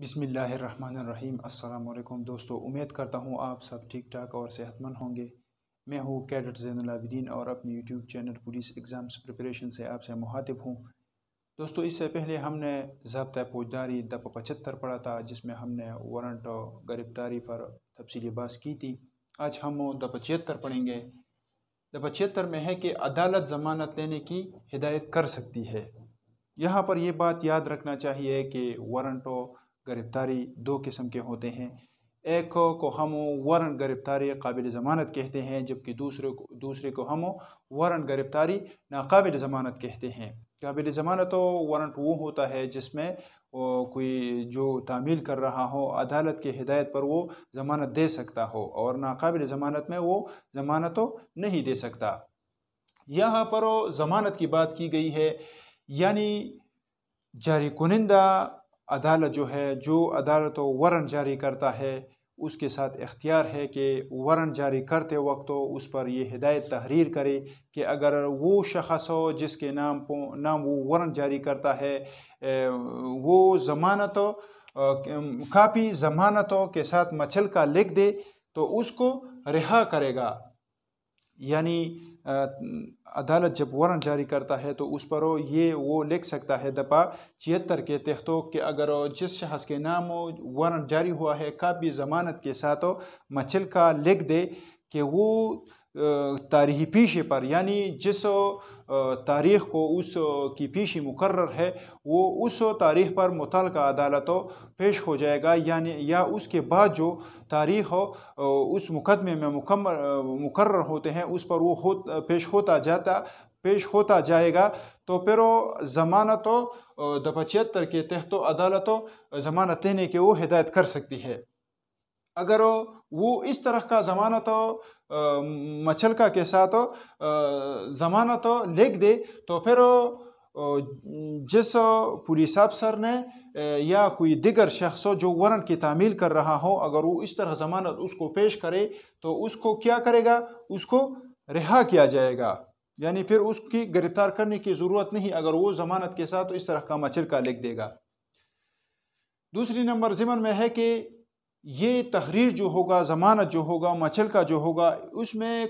बिसमीम् अल्लाम दोस्तों उम्मीद करता हूँ आप सब ठीक ठाक और सेहतमंद होंगे मैं हूँ कैडट जैन आबिदीन और अपने YouTube channel police exams preparation से आपसे मुहातिब हूँ दोस्तों इससे पहले हमने जबता फौजदारी दफा पचहत्तर पढ़ा था जिसमें हमने वारंट और गिरफ्तारी पर तफसीली बास की थी आज हम दफा छिहत्तर पढ़ेंगे दफा छिहत्तर में है कि अदालत ज़मानत लेने की हिदायत कर सकती है यहाँ पर यह बात याद रखना चाहिए कि वारंटों गिरफ्तारी दो किस्म के होते हैं एक को हम वरन गिरफ्तारी काबिल ज़मानत कहते हैं जबकि दूसरे को दूसरे को हम वरन गिरफ्तारी नाकबिल ज़मानत कहते हैं काबिल ज़मानत वारंट वो होता है जिसमें कोई जो तामील कर रहा हो अदालत की हिदायत पर वो ज़मानत दे सकता हो और नाकबिल ज़मानत में वो ज़मानत तो नहीं दे सकता यहाँ पर ज़मानत की बात की गई है यानी जारी कुनिंदा अदालत जो है जो अदालत वारंट जारी करता है उसके साथ इख्तियार है कि वारंट जारी करते वक्त तो उस पर यह हिदायत तहरीर करे कि अगर वो शख्स हो जिसके नाम नाम वो वारंट जारी करता है वो जमानत काफ़ी जमानतों के साथ मछल का लिख दे तो उसको रिहा करेगा यानी अदालत जब वारंट जारी करता है तो उस पर ये वो लिख सकता है दफा छिहत्तर के तहतों के अगर जिस शख्स के नाम वारंट जारी हुआ है कापी ज़मानत के साथ मछल का लिख दे कि वो तारीख़ी पीछे पर यानी जिस तारीख़ को उस की पेशी मुकर है वो उस तारीख़ पर मुतल अदालतों पेश हो जाएगा यानी या उसके बाद जो तारीख़ हो उस मुकदमे में मुकम्मल मुकर होते हैं उस पर वो हो पेश होता जाता पेश होता जाएगा तो फिर ज़मानत दो पचहत्तर के तहत अदालतों ज़मानत देने के वो हिदायत कर सकती है अगर वो इस तरह का ज़मानत तो, मछल का के साथ तो, ज़मानत तो लिख दे तो फिर जिस पुलिस अफसर ने या कोई दिगर शख्स हो जो वारंट की तामील कर रहा हो अगर वो इस तरह ज़मानत उसको पेश करे तो उसको क्या करेगा उसको रिहा किया जाएगा यानी फिर उसकी गिरफ्तार करने की ज़रूरत नहीं अगर वो ज़मानत के साथ इस तरह का मछलका का लिख देगा दूसरी नंबर ज़िमन में है कि ये तहरीर जो होगा ज़मानत जो होगा मचल का जो होगा उसमें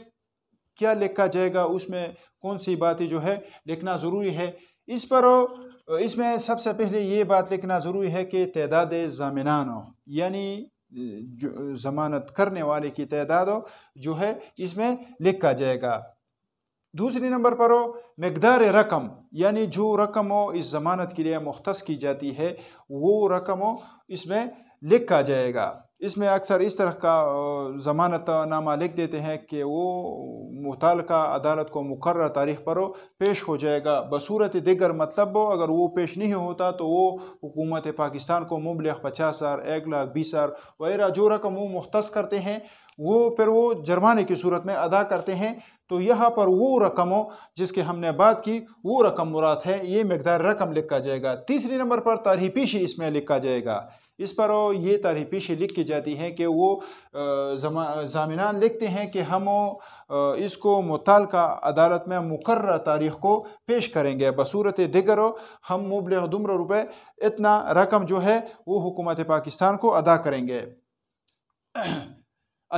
क्या लिखा जाएगा उसमें कौन सी बातें जो है लिखना ज़रूरी है इस पर इसमें सबसे पहले ये बात लिखना ज़रूरी है कि तदाद ज़ामिनानो यानी ज़मानत करने वाले की तदाद जो है इसमें लिखा जाएगा दूसरे नंबर पर हो मकदार रकम यानी जो रकम हो इस ज़मानत के लिए मुख्त की जाती है वो रकम हो इसमें लिखा जाएगा इसमें अक्सर इस तरह का ज़मानत नामा लिख देते हैं कि वो मुतल अदालत को मुकर तारीख पर पेश हो जाएगा बसूरत दिगर मतलब अगर वो पेश नहीं होता तो वो हुकूमत पाकिस्तान को मुबलिक पचास हज़ार एक लाख बीस हज़ार वगैरह जो रकम वो मुख्त करते हैं वो फिर वो जुर्माने की सूरत में अदा करते हैं तो यहाँ पर वो रकमों जिसके हमने बात की वो रकम मुराद है ये मकदार रकम लिखा जाएगा तीसरे नंबर पर तारीफी इसमें लिखा जाएगा इस पर ये तारीफ पीछे लिख की जाती है कि वो जामिनान लिखते हैं कि हम इसको मुतल अदालत में मुकर तारीख को पेश करेंगे बसूरत दिगर हम मुबल दुमर रुपये इतना रकम जो है वो हुकूमत पाकिस्तान को अदा करेंगे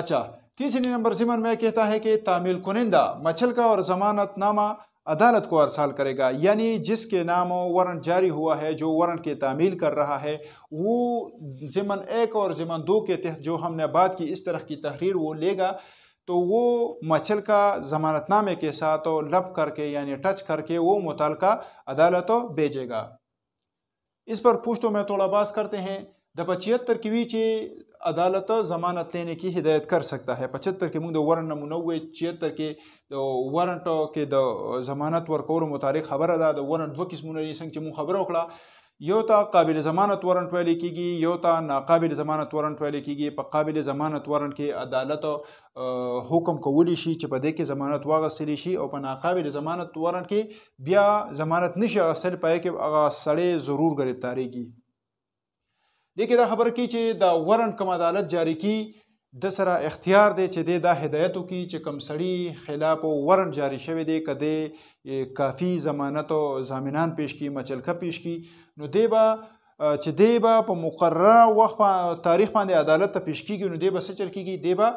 अच्छा तीसरे नंबर ज़िमन में कहता है कि तामिल कुनिंदा मछल का और जमानत नामा अदालत को अरसाल करेगा यानी जिसके नाम वारंट जारी हुआ है जो वारंट की तामील कर रहा है वो ज़मन एक और ज़मन दो के तहत जो हमने बात की इस तरह की तहरीर वो लेगा तो वो मचल का ज़मानतनामे के साथ और लब करके यानी टच करके वो मुतल अदालत भेजेगा इस पर पूछ तो मैं थोड़ा बास करते हैं दबा छिहत्तर की बीच अदालत ज़मानत लेने की हिदायत कर सकता है पचहत्तर के मुँह वारंट नमूना हुए छिहत्तर के वारंट के د ضمانت ورکولو مطابق خبره ده د ورنټ دوه قسمونه دي څنګه چې مونږ خبره وکړه یو ته قابل ضمانت ورنټ ویل کیږي یو ته ناقابل ضمانت ورنټ ویل کیږي په قابل ضمانت ورنټ کې عدالت حکم کولی شي چې په دې کې ضمانت واغستل شي او په ناقابل ضمانت ورنټ کې بیا ضمانت نشي غسل پای کې هغه سړی ضرور گرفتاریږي دې کې دا خبر کی چې دا ورن کم عدالت جاری کی د سره اختیار دی چې د دا هدایتو کې چې کم سړی خلاف ورن جاری شوی دی کده کافی ضمانت او ضامنان پیش کی مچلکه پیش کی نو دی به چې دی به په مقرره وخت پا تاریخ باندې عدالت ته پیش کیږي نو دی به څه چل کیږي دی به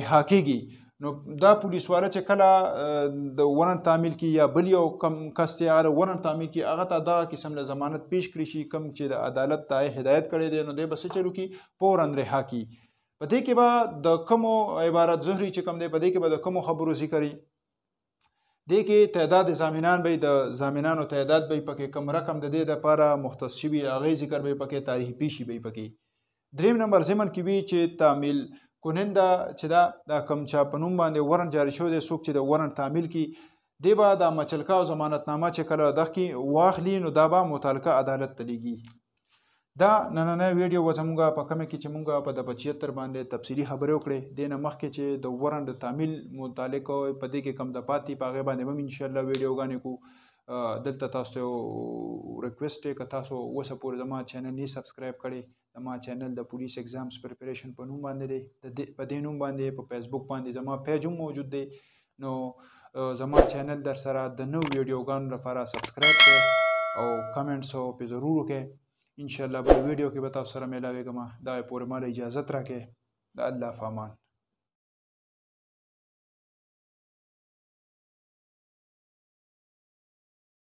رها کیږي نو دا پولیس والا چې کله د ورن تعمیل کی یا بل یو کم کس ته هغه ورن تعمیل کی هغه ته دا قسم له ضمانت پیش کړی شي کم چې د عدالت ته هدایت کړي دی نو دی بس چلو کی پور اندره ها کی په دې کې به د کومو عبارت زهري چې کم دی په دې کې به د کومو خبرو ذکرې دې کې تعداد زامینان به د زامینانو تعداد به پکې کم رقم د دې لپاره مختص شي هغه ذکر به پکې تاریخ پیشي به پکې دریم نمبر زمن کې وی چې تعمیل کوننده چې دا د کم چا په نوم باندې ورن جاری شوی دی څوک چې د ورن تعمیل کی دی به د مچلکا او ضمانتنامه چې کله دغ کې واخلي نو دا به متعلقه عدالت ته لیږي دا نننې ویډیو و زموږه په کومه کې چې مونږه په د 75 باندې تفصیلی خبرې وکړې د نه مخکې چې د ورند تعمیل متعلق په دې کې کم د پاتې پاغه باندې هم ان شاء الله ویډیو غانې کو دلته تاسو ته ریکوست کې تاسو اوسه پورې زموږ چینل نه سبسکرایب کړئ زما چینل د پولیس اگزامز پریپریشن په نوم باندې دی د په دې نوم باندې په فیسبوک باندې زما پیج هم موجود دی نو زما چینل در سره د نو ویډیوګانو لپاره سبسکرایب کړئ او کمنټس او په ضرور وکړئ ان شاء الله په ویډیو کې به تاسو سره ملاوي کوم دا پورې مال اجازه ترکه د الله فامان